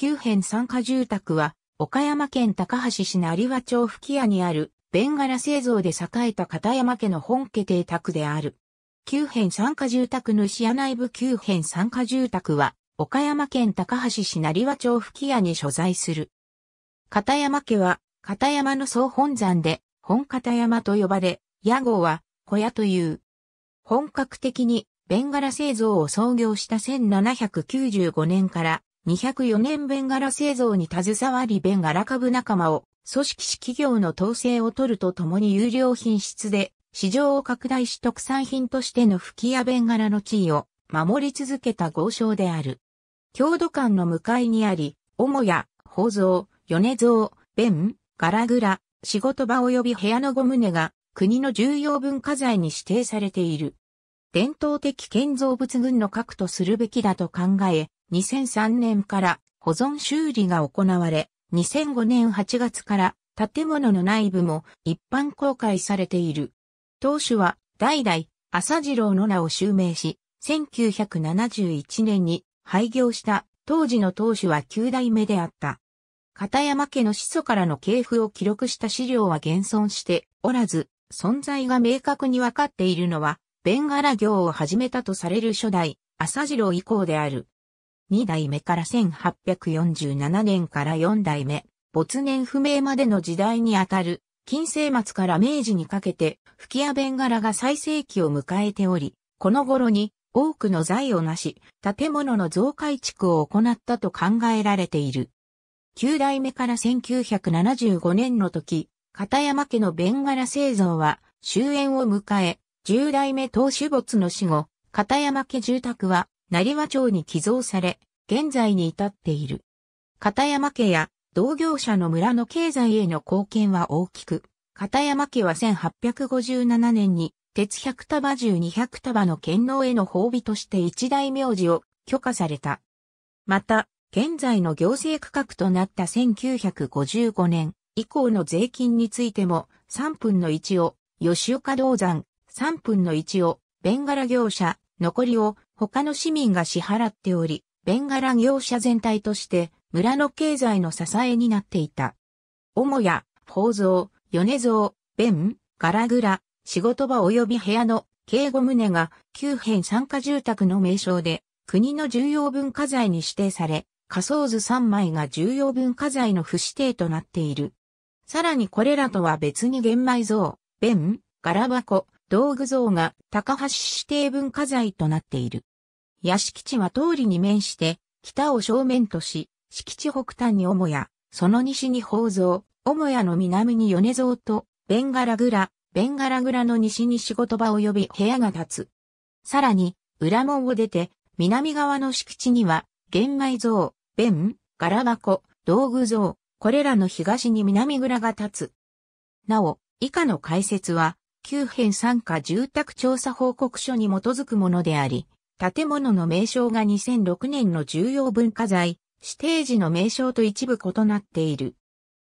旧編参加住宅は、岡山県高橋市成和町吹屋にある、ベンガラ製造で栄えた片山家の本家邸宅である。旧編参加住宅主屋内部旧編参加住宅は、岡山県高橋市成和町吹屋に所在する。片山家は、片山の総本山で、本片山と呼ばれ、屋号は、小屋という。本格的に、ベンガラ製造を創業した1795年から、204年ベンガラ製造に携わりベンガラ株仲間を組織し企業の統制を取るとともに有料品質で市場を拡大し特産品としての吹きやベンガラの地位を守り続けた豪商である。郷土館の向かいにあり、母屋、宝蔵、米蔵、弁、ガラグラ、仕事場及び部屋の五棟が国の重要文化財に指定されている。伝統的建造物群の核とするべきだと考え、2003年から保存修理が行われ、2005年8月から建物の内部も一般公開されている。当主は代々朝次郎の名を襲名し、1971年に廃業した当時の当主は9代目であった。片山家の始祖からの系譜を記録した資料は現存しておらず、存在が明確に分かっているのは、弁柄業行を始めたとされる初代、朝次郎以降である。2代目から1847年から4代目、没年不明までの時代にあたる、近世末から明治にかけて、吹屋弁柄が最盛期を迎えており、この頃に多くの財をなし、建物の増改築を行ったと考えられている。9代目から1975年の時、片山家の弁柄製造は終焉を迎え、10代目当主没の死後、片山家住宅は成和町に寄贈され、現在に至っている。片山家や同業者の村の経済への貢献は大きく、片山家は1857年に鉄100束重200束の県能への褒美として一大名字を許可された。また、現在の行政区画となった1955年以降の税金についても3分の1を吉岡銅山、3分の1をベンガラ業者、残りを他の市民が支払っており、ベンガラ業者全体として村の経済の支えになっていた。母屋、宝蔵、米蔵、弁、ガラグラ、仕事場及び部屋の敬語棟が旧編参加住宅の名称で国の重要文化財に指定され、仮想図3枚が重要文化財の不指定となっている。さらにこれらとは別に玄米像、弁、柄箱、道具像が高橋指定文化財となっている。屋敷地は通りに面して、北を正面とし、敷地北端に母屋、その西に宝蔵、母屋の南に米蔵と、ベンガラグラ、ベンガラグラの西に仕事場及び部屋が立つ。さらに、裏門を出て、南側の敷地には、玄米蔵、ベン、ガラ箱、道具蔵、これらの東に南蔵が立つ。なお、以下の解説は、旧編参加住宅調査報告書に基づくものであり、建物の名称が2006年の重要文化財、指定時の名称と一部異なっている。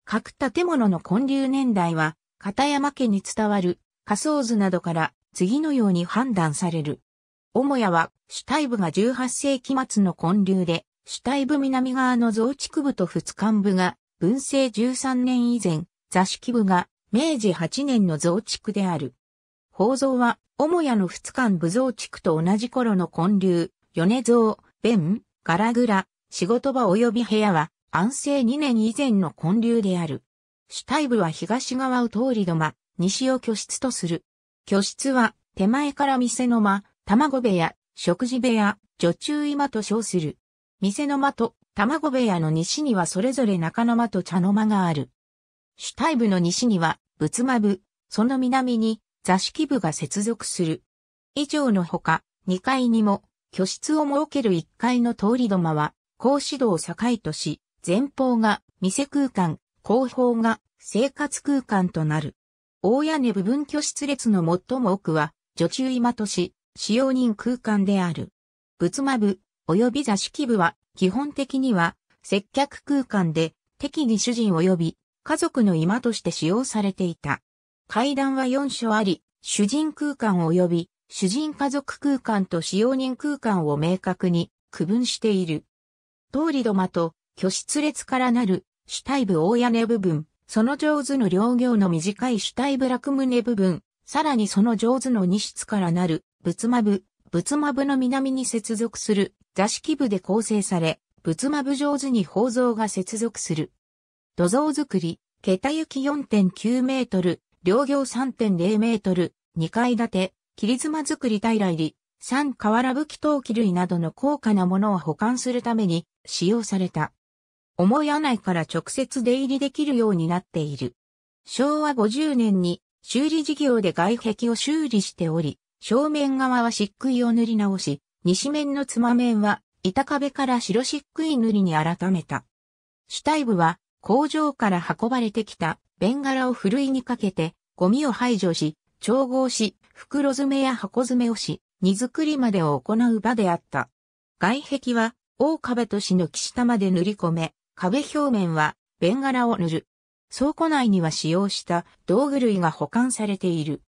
各建物の建立年代は、片山家に伝わる仮想図などから次のように判断される。母屋は主体部が18世紀末の建立で、主体部南側の増築部と仏間部が文政13年以前、座敷部が明治8年の増築である。宝蔵は、母屋の二間武蔵地区と同じ頃の建立、米蔵、弁、柄ラ、仕事場及び部屋は、安政2年以前の建立である。主体部は東側を通り土間、西を居室とする。居室は、手前から店の間、卵部屋、食事部屋、女中居間と称する。店の間と卵部屋の西にはそれぞれ中の間と茶の間がある。主体部の西には、仏間部、その南に座敷部が接続する。以上のほか、2階にも、居室を設ける1階の通り土間は、格子を境とし、前方が店空間、後方が生活空間となる。大屋根部分居室列の最も奥は、女中居間とし、使用人空間である。仏間部、及び座敷部は、基本的には、接客空間で、適宜主人及び、家族の居間として使用されていた。階段は4所あり、主人空間及び主人家族空間と使用人空間を明確に区分している。通り土間と居室列からなる主体部大屋根部分、その上手の両行の短い主体部落胸部分、さらにその上手の二室からなる仏間部、仏間部の南に接続する座敷部で構成され、仏間部上手に宝蔵が接続する。土蔵造り、桁行き4.9メートル、両行3.0メートル、2階建て、切妻作り平入り、三河原武器陶器類などの高価なものを保管するために使用された。重屋内から直接出入りできるようになっている。昭和50年に修理事業で外壁を修理しており、正面側は漆喰を塗り直し、西面のつま面は板壁から白漆喰塗りに改めた。主体部は工場から運ばれてきたベンガラをふるいにかけて、ゴミを排除し、調合し、袋詰めや箱詰めをし、荷造りまでを行う場であった。外壁は、大壁と市の岸下まで塗り込め、壁表面は、ベンガラを塗る。倉庫内には使用した道具類が保管されている。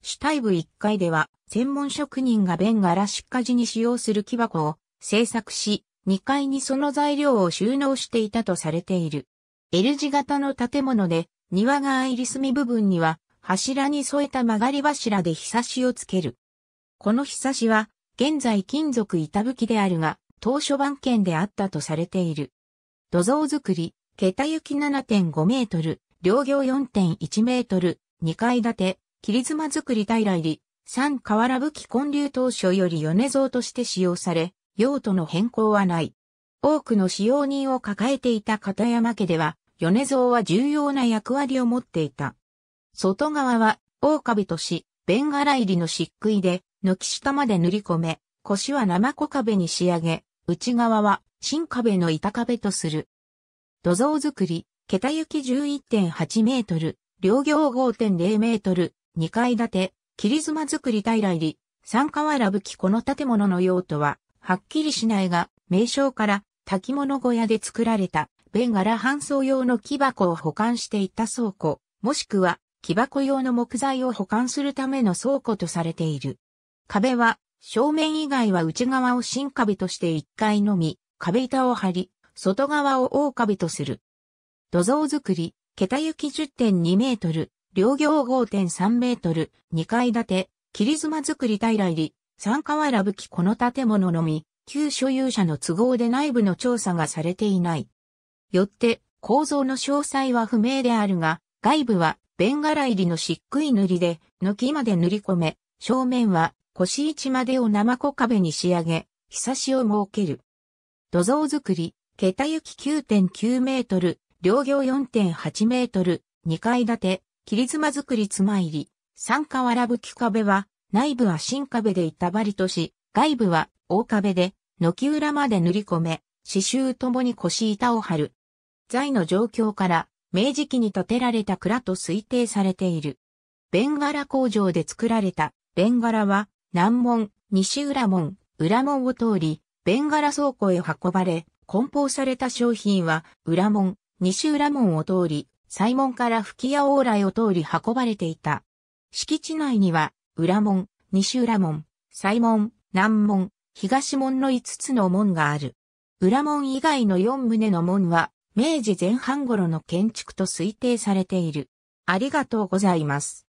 主体部1階では、専門職人がベンガラ出荷時に使用する木箱を製作し、2階にその材料を収納していたとされている。L 字型の建物で、庭が入り隅部分には、柱に添えた曲がり柱でひさしをつける。このひさしは、現在金属板吹きであるが、当初番県であったとされている。土蔵造り、桁行き7.5メートル、両行4.1メートル、2階建て、切妻造り平入り、三河原武器建立当初より米蔵として使用され、用途の変更はない。多くの使用人を抱えていた片山家では、米蔵は重要な役割を持っていた。外側は、狼とし、ベンガラ入りの漆喰で、軒下まで塗り込め、腰は生小壁に仕上げ、内側は新壁の板壁とする。土蔵作り、桁行き11.8メートル、両行5.0メートル、2階建て、切妻作り平入り、三河原吹きこの建物の用途は、はっきりしないが、名称から、滝物小屋で作られたガ柄搬送用の木箱を保管していた倉庫、もしくは木箱用の木材を保管するための倉庫とされている。壁は、正面以外は内側を新壁として1階のみ、壁板を張り、外側を大壁とする。土蔵作り、桁行き10.2メートル、両行5.3メートル、2階建て、切妻作り平入り、三河原吹きこの建物のみ、旧所有者の都合で内部の調査がされていない。よって構造の詳細は不明であるが、外部はベンガラ入りの漆喰塗りで、軒まで塗り込め、正面は腰位置までを生子壁に仕上げ、日差しを設ける。土蔵作り、桁行9.9メートル、両行4.8メートル、2階建て、切妻作り妻入り、三河瓦吹き壁は、内部は新壁で板張りとし、外部は大壁で、軒裏まで塗り込め、刺繍ともに腰板を張る。在の状況から、明治期に建てられた蔵と推定されている。ベンガラ工場で作られた、ベンガラは、南門、西浦門、浦門を通り、ベンガラ倉庫へ運ばれ、梱包された商品は、浦門、西浦門を通り、西門から吹屋往来を通り運ばれていた。敷地内には、浦門、西浦門、西門、南門、東門の5つの門がある。浦門以外の4棟の門は、明治前半頃の建築と推定されている。ありがとうございます。